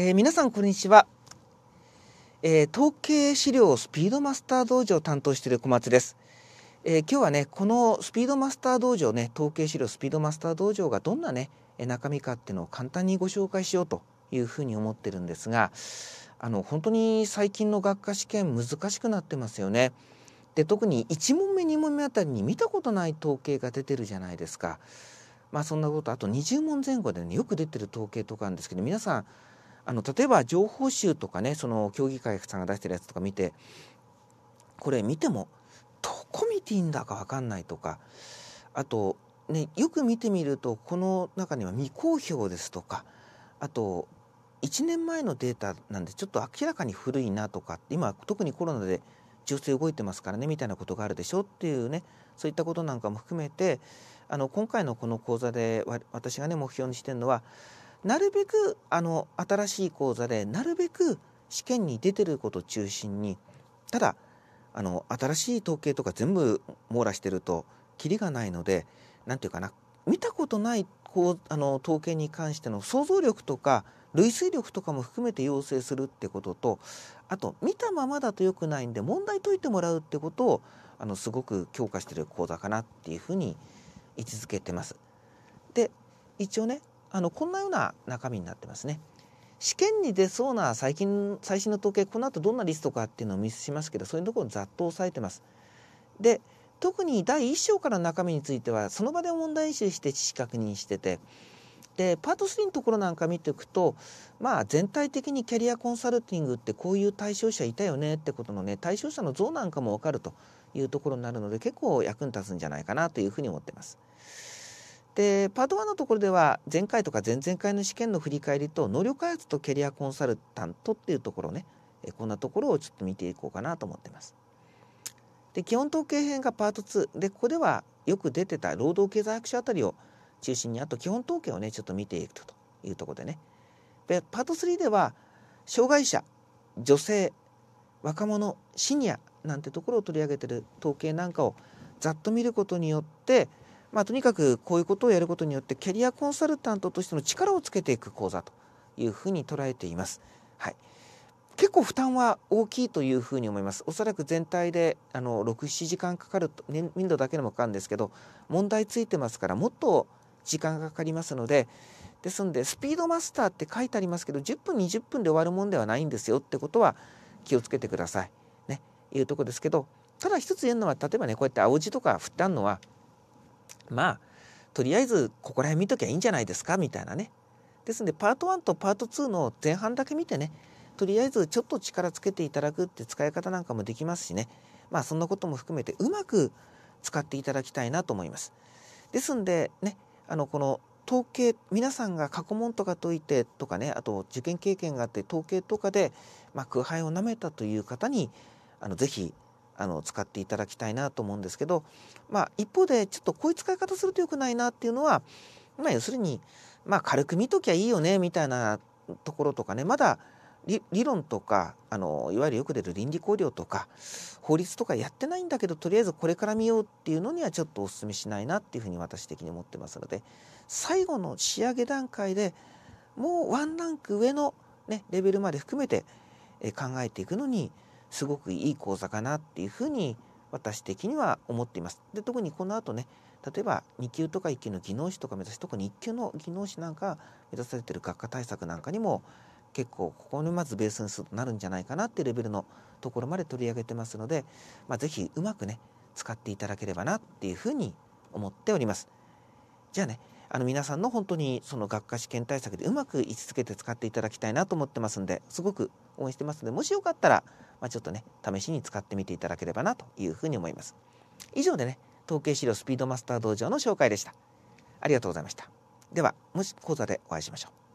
えー、皆さんこんにちは、えー、統計資料スピードマスター道場を担当している小松です、えー、今日はねこのスピードマスター道場ね統計資料スピードマスター道場がどんなね中身かっていうのを簡単にご紹介しようというふうに思ってるんですがあの本当に最近の学科試験難しくなってますよね。で特に1問目2問目あたりに見たことない統計が出てるじゃないですか。まあそんなことあと20問前後で、ね、よく出てる統計とかあんですけど皆さんあの例えば情報集とかねその競技会さんが出してるやつとか見てこれ見てもどこ見ていいんだか分かんないとかあと、ね、よく見てみるとこの中には未公表ですとかあと1年前のデータなんでちょっと明らかに古いなとか今特にコロナで純粋動いてますからねみたいなことがあるでしょっていうねそういったことなんかも含めてあの今回のこの講座で私がね目標にしてるのはなるべくあの新しい講座でなるべく試験に出てること中心にただあの新しい統計とか全部網羅してるとキリがないので何て言うかな見たことないこうあの統計に関しての想像力とか類推力とかも含めて要請するってこととあと見たままだと良くないんで問題解いてもらうってことをあのすごく強化してる講座かなっていうふうに位置づけてます。で一応ねあのこんなような中身になってますね。試験に出そうな最近最新の統計この後どんなリストかっていうのをミ見せしますけどそういうところをざっと押さえてます。で特に第1章から中身についてはその場で問題集して知識確認しててでパート3のところなんか見ていくとまあ全体的にキャリアコンサルティングってこういう対象者いたよねってことのね対象者の像なんかも分かるというところになるので結構役に立つんじゃないかなというふうに思ってます。でパート1のところでは前回とか前々回の試験の振り返りと能力開発とキャリアコンサルタントっていうところねこんなところをちょっと見ていこうかなと思ってます。で基本統計編がパート2でここではよく出てた労働経済学習あたりを中心にあと基本統計をねちょっと見ていくというとこでねでパート3では障害者女性若者シニアなんてところを取り上げてる統計なんかをざっと見ることによってまあ、とにかくこういうことをやることによってキャリアコンサルタントとしての力をつけていく講座というふうに捉えています。はい、結構負担は大きいというふうに思います。おそらく全体であの6、7時間かかると、年度だけでもかかるんですけど、問題ついてますから、もっと時間がかかりますので、ですので、スピードマスターって書いてありますけど、10分、20分で終わるもんではないんですよってことは気をつけてください。ね、いうとこですけど、ただ一つ言えるのは、例えばね、こうやって青字とか振ってあるのは、まあとりあえずここら辺見ときゃいいんじゃないですかみたいなねですのでパート1とパート2の前半だけ見てねとりあえずちょっと力つけていただくって使い方なんかもできますしねまあそんなことも含めてうまく使っていただきたいなと思います。ですんでねあのこの統計皆さんが過去問とか解いてとかねあと受験経験があって統計とかで、まあ、空杯をなめたという方にあのぜひあの使っていただきたいなと思うんですけど、まあ、一方でちょっとこういう使い方すると良くないなっていうのは、まあ、要するに、まあ、軽く見ときゃいいよねみたいなところとかねまだ理論とかあのいわゆるよく出る倫理考慮とか法律とかやってないんだけどとりあえずこれから見ようっていうのにはちょっとお勧めしないなっていうふうに私的に思ってますので最後の仕上げ段階でもうワンランク上の、ね、レベルまで含めて考えていくのにすごくいい講座かなっていうふうに私的には思っています。で特にこの後ね例えば2級とか1級の技能士とか目指して特に1級の技能士なんか目指されてる学科対策なんかにも結構ここにまずベースになるんじゃないかなっていうレベルのところまで取り上げてますので、まあ、是非うまくね使っていただければなっていうふうに思っております。じゃあねあの皆さんの本当にその学科試験対策でうまく位置づけて使っていただきたいなと思ってますんですごく応援してますのでもしよかったら、まあ、ちょっとね試しに使ってみていただければなというふうに思います以上でね統計資料スピードマスター道場の紹介でしたありがとうございましたではもし講座でお会いしましょう